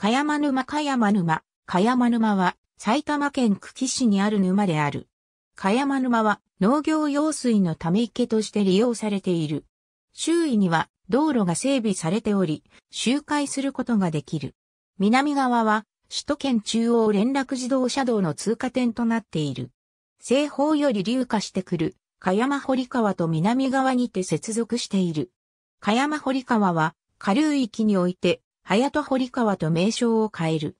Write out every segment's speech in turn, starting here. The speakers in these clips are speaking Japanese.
かやま沼かやま沼、かやま沼は埼玉県久喜市にある沼である。かやま沼は農業用水のため池として利用されている。周囲には道路が整備されており、周回することができる。南側は首都圏中央連絡自動車道の通過点となっている。西方より流下してくる、かやま堀川と南側にて接続している。かやま堀川は、下流域において早と堀川と名称を変える。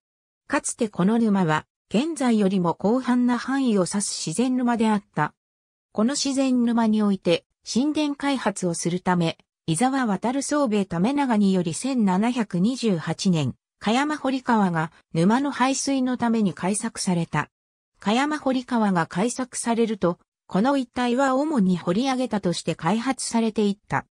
かつてこの沼は、現在よりも広範な範囲を指す自然沼であった。この自然沼において、神殿開発をするため、伊沢渡る総兵衛為長により1728年、香山堀川が沼の排水のために開削された。香山堀川が開削されると、この一帯は主に掘り上げたとして開発されていった。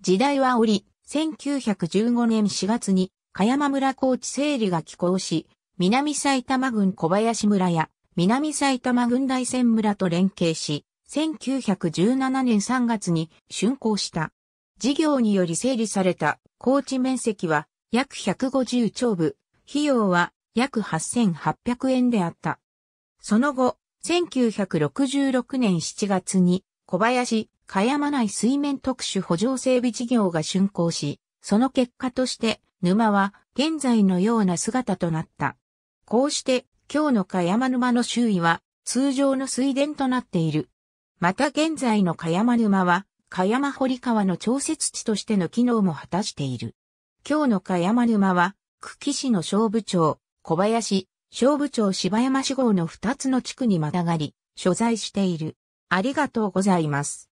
時代は折、1915年4月に香山村高地整理が寄港し、南埼玉郡小林村や南埼玉郡大仙村と連携し、1917年3月に竣工した。事業により整理された高地面積は約150兆部、費用は約8800円であった。その後、1966年7月に小林、香山内水面特殊補助整備事業が竣工し、その結果として、沼は現在のような姿となった。こうして、今日の香山沼の周囲は通常の水田となっている。また現在の香山沼は、香山堀川の調節地としての機能も果たしている。今日の香山沼は、久喜市の小部長、小林、小部長柴山市号の2つの地区にまたがり、所在している。ありがとうございます。